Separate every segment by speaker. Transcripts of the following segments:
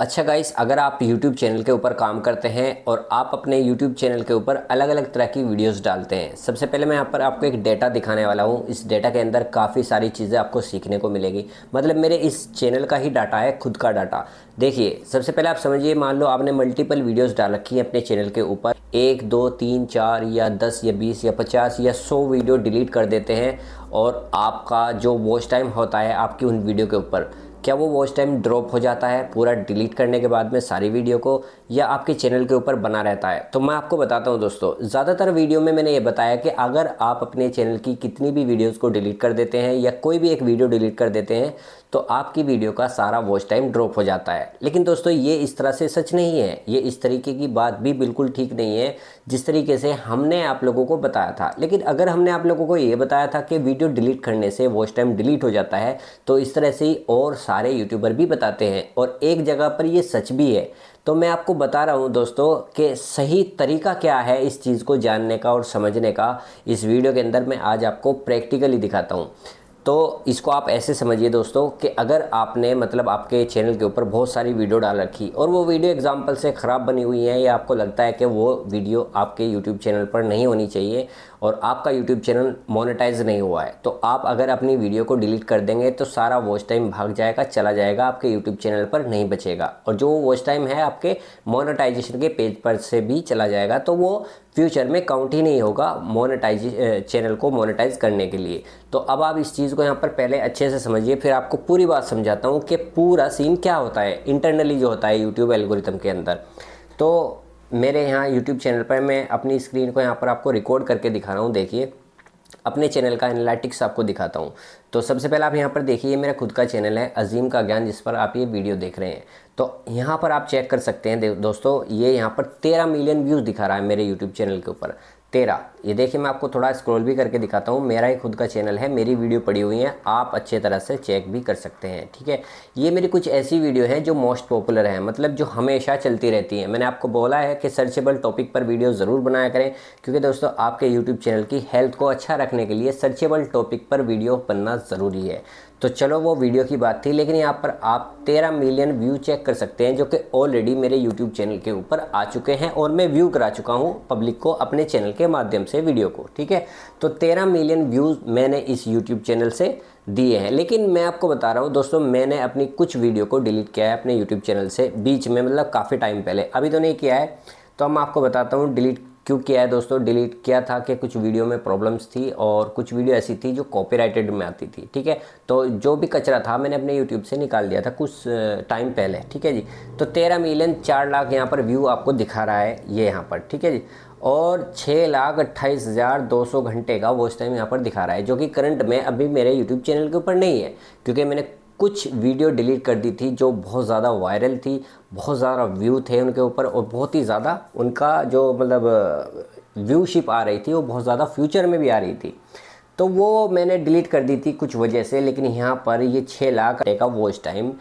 Speaker 1: अच्छा गाइस अगर आप YouTube चैनल के ऊपर काम करते हैं और आप अपने YouTube चैनल के ऊपर अलग अलग तरह की वीडियोस डालते हैं सबसे पहले मैं यहाँ पर आपको एक डेटा दिखाने वाला हूँ इस डेटा के अंदर काफ़ी सारी चीज़ें आपको सीखने को मिलेगी मतलब मेरे इस चैनल का ही डाटा है खुद का डाटा देखिए सबसे पहले आप समझिए मान लो आपने मल्टीपल वीडियोज़ डाल रखी हैं अपने चैनल के ऊपर एक दो तीन चार या दस या बीस या पचास या सौ वीडियो डिलीट कर देते हैं और आपका जो वॉच टाइम होता है आपकी उन वीडियो के ऊपर क्या वो वॉच टाइम ड्रॉप हो जाता है पूरा डिलीट करने के बाद में सारी वीडियो को या आपके चैनल के ऊपर बना रहता है तो मैं आपको बताता हूँ दोस्तों ज़्यादातर वीडियो में मैंने ये बताया कि अगर आप अपने चैनल की कितनी भी वीडियोज़ को डिलीट कर देते हैं या कोई भी एक वीडियो डिलीट कर देते हैं तो आपकी वीडियो का सारा वॉच टाइम ड्रॉप हो जाता है लेकिन दोस्तों ये इस तरह से सच नहीं है ये इस तरीके की बात भी बिल्कुल ठीक नहीं है जिस तरीके से हमने आप लोगों को बताया था लेकिन अगर हमने आप लोगों को ये बताया था कि वीडियो डिलीट करने से वॉच टाइम डिलीट हो जाता है तो इस तरह से ही और सारे यूट्यूबर भी बताते हैं और एक जगह पर ये सच भी है तो मैं आपको बता रहा हूँ दोस्तों कि सही तरीका क्या है इस चीज़ को जानने का और समझने का इस वीडियो के अंदर मैं आज आपको प्रैक्टिकली दिखाता हूँ तो इसको आप ऐसे समझिए दोस्तों कि अगर आपने मतलब आपके चैनल के ऊपर बहुत सारी वीडियो डाल रखी और वो वीडियो एग्जाम्पल से ख़राब बनी हुई है या आपको लगता है कि वो वीडियो आपके यूट्यूब चैनल पर नहीं होनी चाहिए और आपका यूट्यूब चैनल मोनेटाइज नहीं हुआ है तो आप अगर अपनी वीडियो को डिलीट कर देंगे तो सारा वॉच टाइम भाग जाएगा चला जाएगा आपके यूट्यूब चैनल पर नहीं बचेगा और जो वॉच टाइम है आपके मोनेटाइजेशन के पेज पर से भी चला जाएगा तो वो फ्यूचर में काउंट ही नहीं होगा मोनेटाइज चैनल को मोनेटाइज करने के लिए तो अब आप इस चीज़ को यहाँ पर पहले अच्छे से समझिए फिर आपको पूरी बात समझाता हूँ कि पूरा सीन क्या होता है इंटरनली जो होता है यूट्यूब एल्गोरिथम के अंदर तो मेरे यहाँ यूट्यूब चैनल पर मैं अपनी स्क्रीन को यहाँ पर आपको रिकॉर्ड करके दिखा रहा हूँ देखिए अपने चैनल का एनालिटिक्स आपको दिखाता हूँ तो सबसे पहले आप यहाँ पर देखिए मेरा खुद का चैनल है अजीम का ज्ञान जिस पर आप ये वीडियो देख रहे हैं तो यहाँ पर आप चेक कर सकते हैं दोस्तों ये यहाँ पर तेरह मिलियन व्यूज़ दिखा रहा है मेरे यूट्यूब चैनल के ऊपर तेरह ये देखिए मैं आपको थोड़ा स्क्रॉल भी करके दिखाता हूँ मेरा ही खुद का चैनल है मेरी वीडियो पड़ी हुई है आप अच्छे तरह से चेक भी कर सकते हैं ठीक है ये मेरी कुछ ऐसी वीडियो है जो मोस्ट पॉपुलर है मतलब जो हमेशा चलती रहती है मैंने आपको बोला है कि सर्चेबल टॉपिक पर वीडियो ज़रूर बनाया करें क्योंकि दोस्तों आपके यूट्यूब चैनल की हेल्थ को अच्छा रखने के लिए सर्चेबल टॉपिक पर वीडियो बनना ज़रूरी है तो चलो वो वीडियो की बात थी लेकिन यहाँ पर आप 13 मिलियन व्यू चेक कर सकते हैं जो कि ऑलरेडी मेरे यूट्यूब चैनल के ऊपर आ चुके हैं और मैं व्यू करा चुका हूँ पब्लिक को अपने चैनल के माध्यम से वीडियो को ठीक है तो 13 मिलियन व्यूज़ मैंने इस यूट्यूब चैनल से दिए हैं लेकिन मैं आपको बता रहा हूँ दोस्तों मैंने अपनी कुछ वीडियो को डिलीट किया है अपने यूट्यूब चैनल से बीच में मतलब काफ़ी टाइम पहले अभी तो नहीं किया है तो हम आपको बताता हूँ डिलीट क्यों किया है दोस्तों डिलीट किया था कि कुछ वीडियो में प्रॉब्लम्स थी और कुछ वीडियो ऐसी थी जो कॉपीराइटेड में आती थी ठीक है तो जो भी कचरा था मैंने अपने यूट्यूब से निकाल दिया था कुछ टाइम पहले ठीक है जी तो तेरह मिलियन चार लाख यहाँ पर व्यू आपको दिखा रहा है ये यहाँ पर ठीक है जी और छः लाख अट्ठाईस हज़ार दो सौ घंटे का वो इस टाइम यहाँ पर दिखा रहा है जो कि करंट में अभी मेरे यूट्यूब चैनल के ऊपर नहीं है क्योंकि मैंने कुछ वीडियो डिलीट कर दी थी जो बहुत ज़्यादा वायरल थी बहुत ज़्यादा व्यू थे उनके ऊपर और बहुत ही ज़्यादा उनका जो मतलब व्यूशिप आ रही थी वो बहुत ज़्यादा फ्यूचर में भी आ रही थी तो वो मैंने डिलीट कर दी थी कुछ वजह से लेकिन यहाँ पर ये छः लाख का वॉच टाइम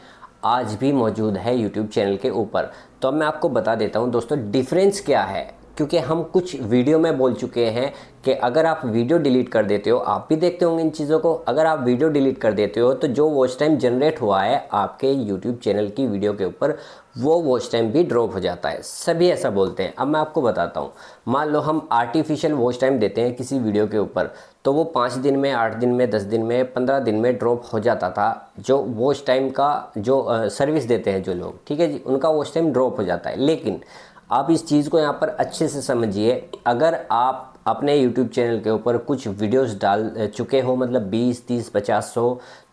Speaker 1: आज भी मौजूद है यूट्यूब चैनल के ऊपर तो अब मैं आपको बता देता हूँ दोस्तों डिफरेंस क्या है क्योंकि हम कुछ वीडियो में बोल चुके हैं कि अगर आप वीडियो डिलीट कर देते हो आप भी देखते होंगे इन चीज़ों को अगर आप वीडियो डिलीट कर देते हो तो जो वॉच टाइम जनरेट हुआ है आपके यूट्यूब चैनल की वीडियो के ऊपर वो वॉच टाइम भी ड्रॉप हो जाता है सभी ऐसा बोलते हैं अब मैं आपको बताता हूँ मान लो हम आर्टिफिशियल वॉच टाइम देते हैं किसी वीडियो के ऊपर तो वो पाँच दिन में आठ दिन में दस दिन में पंद्रह दिन में ड्रॉप हो जाता था जो वॉच टाइम का जो सर्विस देते हैं जो लोग ठीक है जी उनका वॉच टाइम ड्रॉप हो जाता है लेकिन आप इस चीज़ को यहाँ पर अच्छे से समझिए अगर आप अपने YouTube चैनल के ऊपर कुछ वीडियोस डाल चुके हो मतलब 20, 30, 50 सौ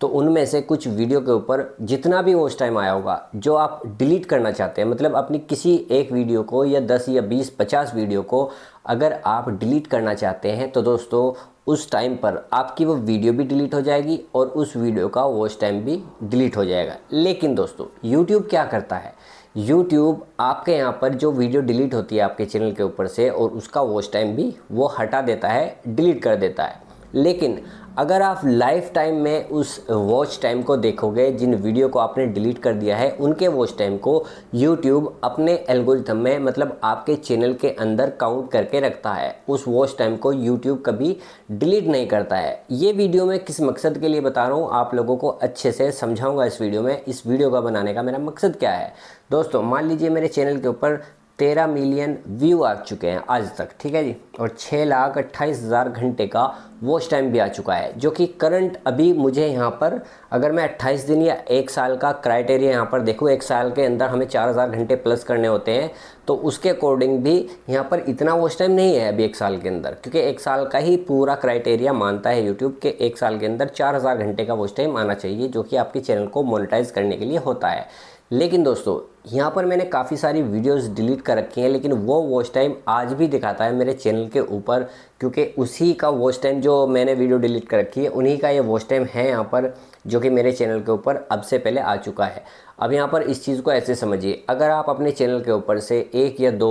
Speaker 1: तो उनमें से कुछ वीडियो के ऊपर जितना भी वॉच टाइम आया होगा जो आप डिलीट करना चाहते हैं मतलब अपनी किसी एक वीडियो को या 10 या 20, 50 वीडियो को अगर आप डिलीट करना चाहते हैं तो दोस्तों उस टाइम पर आपकी वो वीडियो भी डिलीट हो जाएगी और उस वीडियो का वॉच टाइम भी डिलीट हो जाएगा लेकिन दोस्तों यूट्यूब क्या करता है यूट्यूब आपके यहाँ पर जो वीडियो डिलीट होती है आपके चैनल के ऊपर से और उसका वॉच टाइम भी वो हटा देता है डिलीट कर देता है लेकिन अगर आप लाइफ टाइम में उस वॉच टाइम को देखोगे जिन वीडियो को आपने डिलीट कर दिया है उनके वॉच टाइम को यूट्यूब अपने एल्गोरिथम में मतलब आपके चैनल के अंदर काउंट करके रखता है उस वॉच टाइम को यूट्यूब कभी डिलीट नहीं करता है ये वीडियो मैं किस मकसद के लिए बता रहा हूँ आप लोगों को अच्छे से समझाऊँगा इस वीडियो में इस वीडियो का बनाने का मेरा मकसद क्या है दोस्तों मान लीजिए मेरे चैनल के ऊपर तेरह मिलियन व्यू आ चुके हैं आज तक ठीक है जी और छः लाख अट्ठाईस हज़ार घंटे का वॉच टाइम भी आ चुका है जो कि करंट अभी मुझे यहाँ पर अगर मैं अट्ठाईस दिन या एक साल का क्राइटेरिया यहाँ पर देखूँ एक साल के अंदर हमें चार हज़ार घंटे प्लस करने होते हैं तो उसके अकॉर्डिंग भी यहाँ पर इतना वॉच टाइम नहीं है अभी एक साल के अंदर क्योंकि एक साल का ही पूरा क्राइटेरिया मानता है यूट्यूब के एक साल के अंदर चार हज़ार घंटे का वॉच टाइम आना चाहिए जो कि आपके चैनल को मोनिटाइज करने के लिए होता है लेकिन दोस्तों यहाँ पर मैंने काफ़ी सारी वीडियोस डिलीट कर रखी हैं लेकिन वो वॉच टाइम आज भी दिखाता है मेरे चैनल के ऊपर क्योंकि उसी का वॉच टाइम जो मैंने वीडियो डिलीट कर रखी है उन्हीं का ये वॉच टाइम है यहाँ पर जो कि मेरे चैनल के ऊपर अब से पहले आ चुका है अब यहाँ पर इस चीज़ को ऐसे समझिए अगर आप अपने चैनल के ऊपर से एक या दो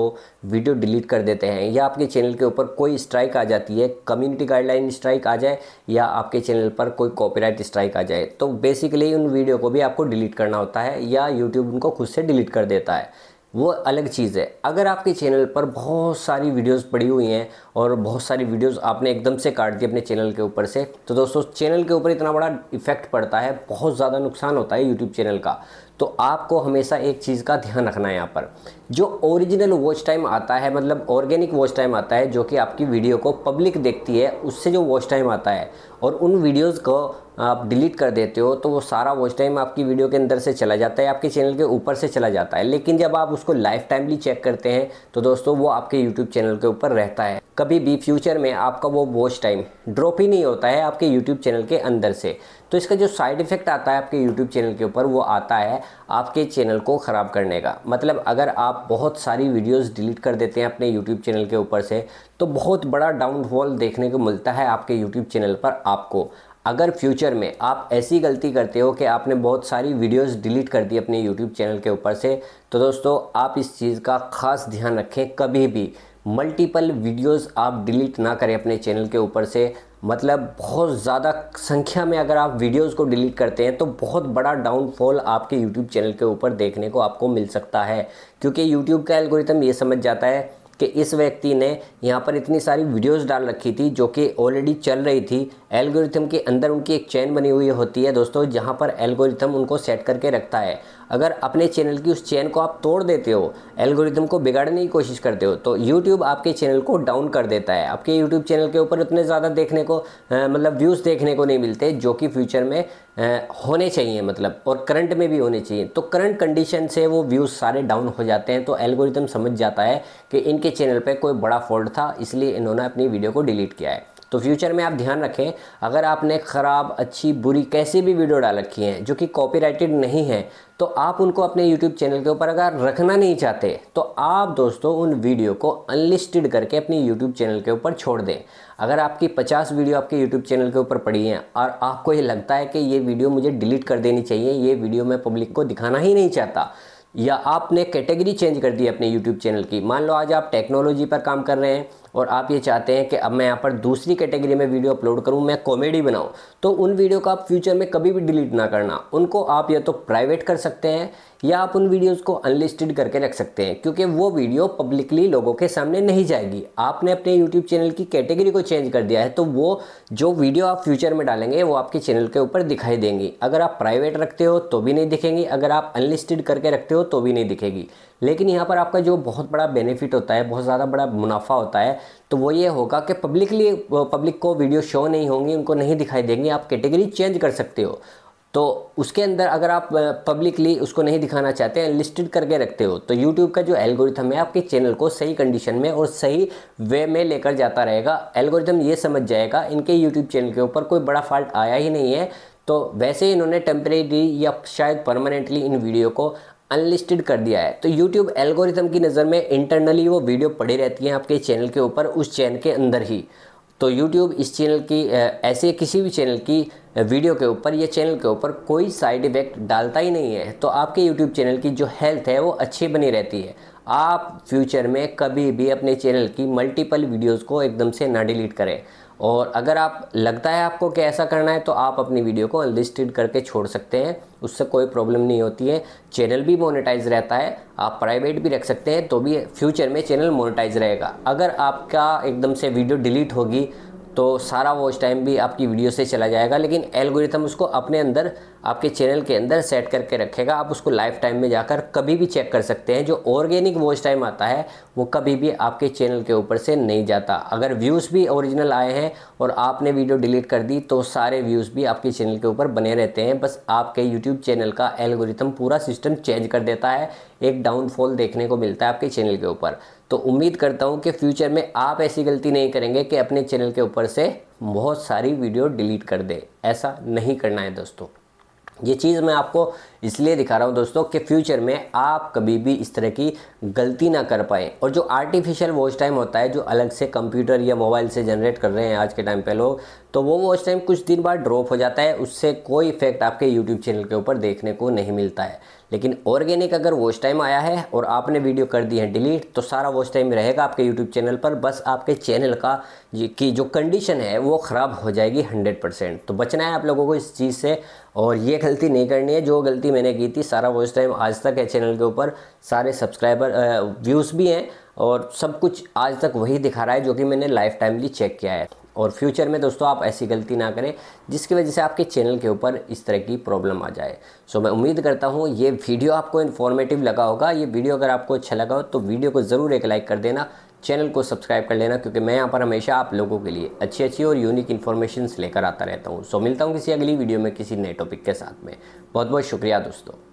Speaker 1: वीडियो डिलीट कर देते हैं या आपके चैनल के ऊपर कोई स्ट्राइक आ जाती है कम्युनिटी गाइडलाइन स्ट्राइक आ जाए या आपके चैनल पर कोई कॉपीराइट स्ट्राइक आ जाए तो बेसिकली उन वीडियो को भी आपको डिलीट करना होता है या यूट्यूब उनको खुद से डिलीट कर देता है वो अलग चीज़ है अगर आपके चैनल पर बहुत सारी वीडियोज़ पड़ी हुई हैं और बहुत सारी वीडियोस आपने एकदम से काट दी अपने चैनल के ऊपर से तो दोस्तों चैनल के ऊपर इतना बड़ा इफेक्ट पड़ता है बहुत ज़्यादा नुकसान होता है यूट्यूब चैनल का तो आपको हमेशा एक चीज़ का ध्यान रखना है यहाँ पर जो ओरिजिनल वॉच टाइम आता है मतलब ऑर्गेनिक वॉच टाइम आता है जो कि आपकी वीडियो को पब्लिक देखती है उससे जो वॉच टाइम आता है और उन वीडियोज़ को आप डिलीट कर देते हो तो वो सारा वॉच टाइम आपकी वीडियो के अंदर से चला जाता है आपके चैनल के ऊपर से चला जाता है लेकिन जब आप उसको लाइफ टाइमली चेक करते हैं तो दोस्तों वो आपके यूट्यूब चैनल के ऊपर रहता है कभी भी फ्यूचर में आपका वो वॉच टाइम ड्रॉप ही नहीं होता है आपके यूट्यूब चैनल के अंदर से तो इसका जो साइड इफ़ेक्ट आता है आपके यूट्यूब चैनल के ऊपर वो आता है आपके चैनल को ख़राब करने का मतलब अगर आप बहुत सारी वीडियोस डिलीट कर देते हैं अपने यूट्यूब चैनल के ऊपर से तो बहुत बड़ा डाउनफॉल देखने को मिलता है आपके यूट्यूब चैनल पर आपको अगर फ्यूचर में आप ऐसी गलती करते हो कि आपने बहुत सारी वीडियोस डिलीट कर दी अपने यूट्यूब चैनल के ऊपर से तो दोस्तों आप इस चीज़ का ख़ास ध्यान रखें कभी भी मल्टीपल वीडियोस आप डिलीट ना करें अपने चैनल के ऊपर से मतलब बहुत ज़्यादा संख्या में अगर आप वीडियोस को डिलीट करते हैं तो बहुत बड़ा डाउनफॉल आपके यूट्यूब चैनल के ऊपर देखने को आपको मिल सकता है क्योंकि यूट्यूब का एल्गोरिथम ये समझ जाता है कि इस व्यक्ति ने यहाँ पर इतनी सारी वीडियोस डाल रखी थी जो कि ऑलरेडी चल रही थी एल्गोरिथम के अंदर उनकी एक चैन बनी हुई होती है दोस्तों जहाँ पर एल्गोरिथम उनको सेट करके रखता है अगर अपने चैनल की उस चैन को आप तोड़ देते हो एल्गोरिदम को बिगाड़ने की कोशिश करते हो तो यूट्यूब आपके चैनल को डाउन कर देता है आपके यूट्यूब चैनल के ऊपर उतने ज़्यादा देखने को मतलब व्यूज़ देखने को नहीं मिलते जो कि फ्यूचर में होने चाहिए मतलब और करंट में भी होने चाहिए तो करंट कंडीशन से वो व्यूज़ सारे डाउन हो जाते हैं तो एल्गोरिदम समझ जाता है कि इनके चैनल पर कोई बड़ा फॉल्ट था इसलिए इन्होंने अपनी वीडियो को डिलीट किया है तो फ्यूचर में आप ध्यान रखें अगर आपने ख़राब अच्छी बुरी कैसी भी वीडियो डाल रखी है जो कि कॉपीराइटेड नहीं है तो आप उनको अपने यूट्यूब चैनल के ऊपर अगर रखना नहीं चाहते तो आप दोस्तों उन वीडियो को अनलिस्टेड करके अपने यूट्यूब चैनल के ऊपर छोड़ दें अगर आपकी 50 वीडियो आपके यूट्यूब चैनल के ऊपर पड़ी हैं और आपको ये लगता है कि ये वीडियो मुझे डिलीट कर देनी चाहिए ये वीडियो मैं पब्लिक को दिखाना ही नहीं चाहता या आपने कैटेगरी चेंज कर दी अपने यूट्यूब चैनल की मान लो आज आप टेक्नोलॉजी पर काम कर रहे हैं और आप ये चाहते हैं कि अब मैं यहाँ पर दूसरी कैटेगरी में वीडियो अपलोड करूँ मैं कॉमेडी बनाऊँ तो उन वीडियो को आप फ्यूचर में कभी भी डिलीट ना करना उनको आप या तो प्राइवेट कर सकते हैं या आप उन वीडियोज़ को अनलिस्टेड करके रख सकते हैं क्योंकि वो वीडियो पब्लिकली लोगों के सामने नहीं जाएगी आपने अपने यूट्यूब चैनल की कैटेगरी को चेंज कर दिया है तो वो जो वीडियो आप फ्यूचर में डालेंगे वो आपके चैनल के ऊपर दिखाई देंगी अगर आप प्राइवेट रखते हो तो भी नहीं दिखेंगी अगर आप अनलिस्टेड करके रखते हो तो भी नहीं दिखेगी लेकिन यहाँ पर आपका जो बहुत बड़ा बेनिफिट होता है बहुत ज़्यादा बड़ा मुनाफा होता है तो वो ये होगा कि पब्लिकली पब्लिक को वीडियो शो नहीं होंगी उनको नहीं दिखाई देंगी आप कैटेगरी चेंज कर सकते हो तो उसके अंदर अगर आप पब्लिकली उसको नहीं दिखाना चाहते हैं लिस्टेड करके रखते हो तो यूट्यूब का जो एल्गोरिथम है आपके चैनल को सही कंडीशन में और सही वे में लेकर जाता रहेगा एल्गोरिथम ये समझ जाएगा इनके यूट्यूब चैनल के ऊपर कोई बड़ा फॉल्ट आया ही नहीं है तो वैसे इन्होंने टेम्परेरी या शायद परमानेंटली इन वीडियो को अनलिस्टेड कर दिया है तो यूट्यूब एल्गोरिथम की नज़र में इंटरनली वो वीडियो पड़ी रहती हैं आपके चैनल के ऊपर उस चैनल के अंदर ही तो यूट्यूब इस चैनल की ऐसे किसी भी चैनल की वीडियो के ऊपर या चैनल के ऊपर कोई साइड इफ़ेक्ट डालता ही नहीं है तो आपके यूट्यूब चैनल की जो हेल्थ है वो अच्छी बनी रहती है आप फ्यूचर में कभी भी अपने चैनल की मल्टीपल वीडियोस को एकदम से ना डिलीट करें और अगर आप लगता है आपको कि ऐसा करना है तो आप अपनी वीडियो को अनलिस्टेड करके छोड़ सकते हैं उससे कोई प्रॉब्लम नहीं होती है चैनल भी मोनेटाइज रहता है आप प्राइवेट भी रख सकते हैं तो भी फ्यूचर में चैनल मोनेटाइज रहेगा अगर आपका एकदम से वीडियो डिलीट होगी तो सारा वॉच टाइम भी आपकी वीडियो से चला जाएगा लेकिन एल्गोरिथम उसको अपने अंदर आपके चैनल के अंदर सेट करके रखेगा आप उसको लाइफ टाइम में जाकर कभी भी चेक कर सकते हैं जो ऑर्गेनिक वॉच टाइम आता है वो कभी भी आपके चैनल के ऊपर से नहीं जाता अगर व्यूज़ भी ओरिजिनल आए हैं और आपने वीडियो डिलीट कर दी तो सारे व्यूज़ भी आपके चैनल के ऊपर बने रहते हैं बस आपके यूट्यूब चैनल का एल्गोरिथम पूरा सिस्टम चेंज कर देता है एक डाउनफॉल देखने को मिलता है आपके चैनल के ऊपर तो उम्मीद करता हूँ कि फ्यूचर में आप ऐसी गलती नहीं करेंगे कि अपने चैनल के ऊपर से बहुत सारी वीडियो डिलीट कर दें ऐसा नहीं करना है दोस्तों ये चीज़ मैं आपको इसलिए दिखा रहा हूँ दोस्तों कि फ्यूचर में आप कभी भी इस तरह की गलती ना कर पाए और जो आर्टिफिशियल वॉच टाइम होता है जो अलग से कंप्यूटर या मोबाइल से जनरेट कर रहे हैं आज के टाइम पे लोग तो वो वॉच टाइम कुछ दिन बाद ड्रॉप हो जाता है उससे कोई इफेक्ट आपके यूट्यूब चैनल के ऊपर देखने को नहीं मिलता है लेकिन ऑर्गेनिक अगर वॉच टाइम आया है और आपने वीडियो कर दी है डिलीट तो सारा वॉच टाइम रहेगा आपके यूट्यूब चैनल पर बस आपके चैनल का की जो कंडीशन है वो ख़राब हो जाएगी हंड्रेड परसेंट तो बचना है आप लोगों को इस चीज़ से और ये गलती नहीं करनी है जो गलती गलती मैंने की थी सारा वॉइस टाइम आज तक है चैनल के ऊपर सारे सब्सक्राइबर व्यूज़ भी हैं और सब कुछ आज तक वही दिखा रहा है जो कि मैंने लाइफ टाइमली चेक किया है और फ्यूचर में दोस्तों आप ऐसी गलती ना करें जिसकी वजह से आपके चैनल के ऊपर इस तरह की प्रॉब्लम आ जाए सो मैं उम्मीद करता हूँ ये वीडियो आपको इन्फॉर्मेटिव लगा होगा ये वीडियो अगर आपको अच्छा लगा हो तो वीडियो को ज़रूर एक लाइक कर देना चैनल को सब्सक्राइब कर लेना क्योंकि मैं यहाँ पर हमेशा आप लोगों के लिए अच्छी अच्छी और यूनिक इन्फॉर्मेशन लेकर आता रहता हूँ सो मिलता हूँ किसी अगली वीडियो में किसी नए टॉपिक के साथ में बहुत बहुत शुक्रिया दोस्तों